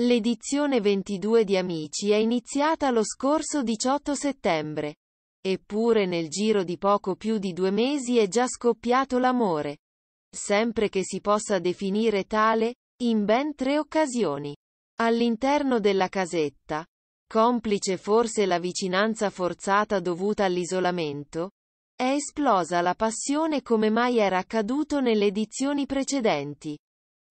L'edizione 22 di Amici è iniziata lo scorso 18 settembre. Eppure nel giro di poco più di due mesi è già scoppiato l'amore. Sempre che si possa definire tale, in ben tre occasioni. All'interno della casetta, complice forse la vicinanza forzata dovuta all'isolamento, è esplosa la passione come mai era accaduto nelle edizioni precedenti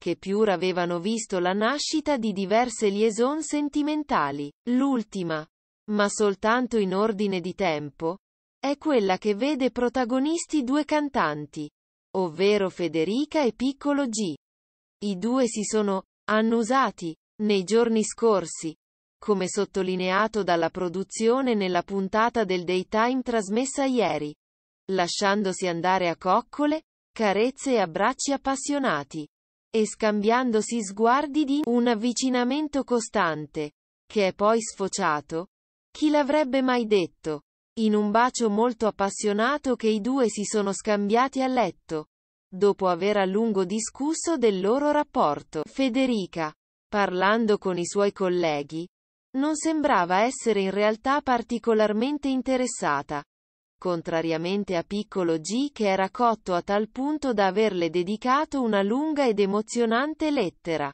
che pur avevano visto la nascita di diverse liaison sentimentali. L'ultima, ma soltanto in ordine di tempo, è quella che vede protagonisti due cantanti, ovvero Federica e Piccolo G. I due si sono annusati nei giorni scorsi, come sottolineato dalla produzione nella puntata del daytime trasmessa ieri, lasciandosi andare a coccole, carezze e abbracci appassionati e scambiandosi sguardi di un avvicinamento costante, che è poi sfociato, chi l'avrebbe mai detto, in un bacio molto appassionato che i due si sono scambiati a letto, dopo aver a lungo discusso del loro rapporto. Federica, parlando con i suoi colleghi, non sembrava essere in realtà particolarmente interessata contrariamente a Piccolo G che era cotto a tal punto da averle dedicato una lunga ed emozionante lettera.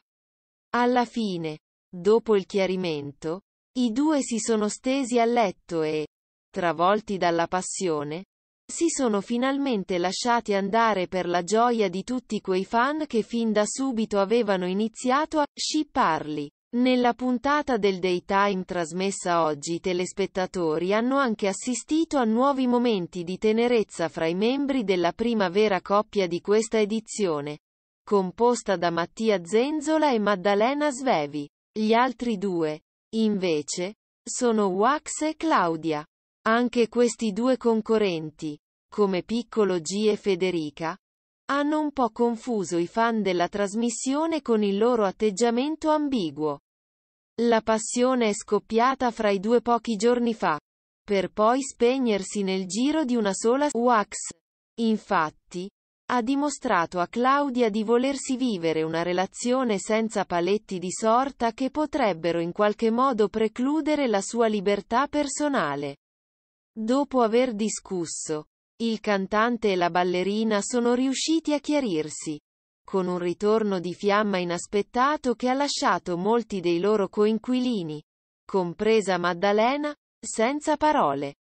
Alla fine, dopo il chiarimento, i due si sono stesi a letto e, travolti dalla passione, si sono finalmente lasciati andare per la gioia di tutti quei fan che fin da subito avevano iniziato a sciparli. Nella puntata del daytime trasmessa oggi i telespettatori hanno anche assistito a nuovi momenti di tenerezza fra i membri della prima vera coppia di questa edizione, composta da Mattia Zenzola e Maddalena Svevi. Gli altri due, invece, sono Wax e Claudia. Anche questi due concorrenti, come Piccolo G e Federica, hanno un po' confuso i fan della trasmissione con il loro atteggiamento ambiguo. La passione è scoppiata fra i due pochi giorni fa, per poi spegnersi nel giro di una sola wax. Infatti, ha dimostrato a Claudia di volersi vivere una relazione senza paletti di sorta che potrebbero in qualche modo precludere la sua libertà personale. Dopo aver discusso, il cantante e la ballerina sono riusciti a chiarirsi, con un ritorno di fiamma inaspettato che ha lasciato molti dei loro coinquilini, compresa Maddalena, senza parole.